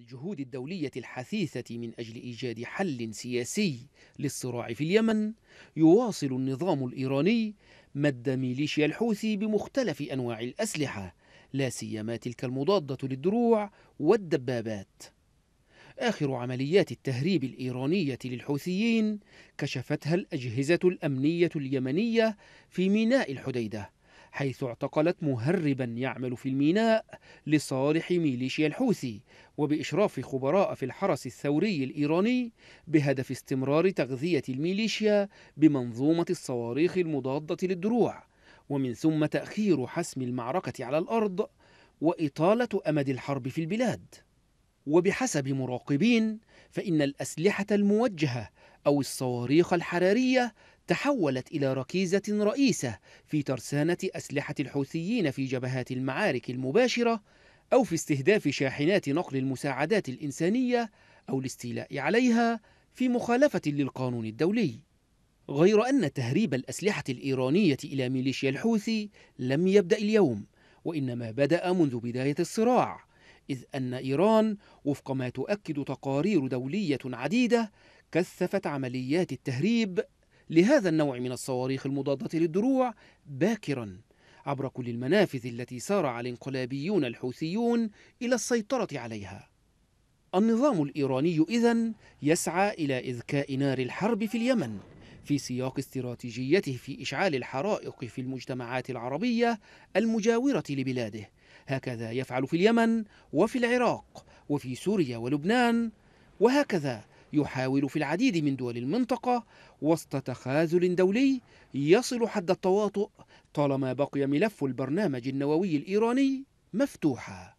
الجهود الدولية الحثيثة من أجل إيجاد حل سياسي للصراع في اليمن يواصل النظام الإيراني مد ميليشيا الحوثي بمختلف أنواع الأسلحة لا سيما تلك المضادة للدروع والدبابات آخر عمليات التهريب الإيرانية للحوثيين كشفتها الأجهزة الأمنية اليمنية في ميناء الحديدة حيث اعتقلت مهربا يعمل في الميناء لصالح ميليشيا الحوثي وبإشراف خبراء في الحرس الثوري الإيراني بهدف استمرار تغذية الميليشيا بمنظومة الصواريخ المضادة للدروع ومن ثم تأخير حسم المعركة على الأرض وإطالة أمد الحرب في البلاد وبحسب مراقبين فإن الأسلحة الموجهة أو الصواريخ الحرارية تحولت إلى ركيزة رئيسة في ترسانة أسلحة الحوثيين في جبهات المعارك المباشرة أو في استهداف شاحنات نقل المساعدات الإنسانية أو الاستيلاء عليها في مخالفة للقانون الدولي غير أن تهريب الأسلحة الإيرانية إلى ميليشيا الحوثي لم يبدأ اليوم وإنما بدأ منذ بداية الصراع إذ أن إيران وفق ما تؤكد تقارير دولية عديدة كثفت عمليات التهريب لهذا النوع من الصواريخ المضادة للدروع باكرا عبر كل المنافذ التي سارع الانقلابيون الحوثيون إلى السيطرة عليها النظام الإيراني إذن يسعى إلى إذكاء نار الحرب في اليمن في سياق استراتيجيته في إشعال الحرائق في المجتمعات العربية المجاورة لبلاده هكذا يفعل في اليمن وفي العراق وفي سوريا ولبنان وهكذا يحاول في العديد من دول المنطقة وسط تخاذل دولي يصل حد التواطؤ طالما بقي ملف البرنامج النووي الإيراني مفتوحاً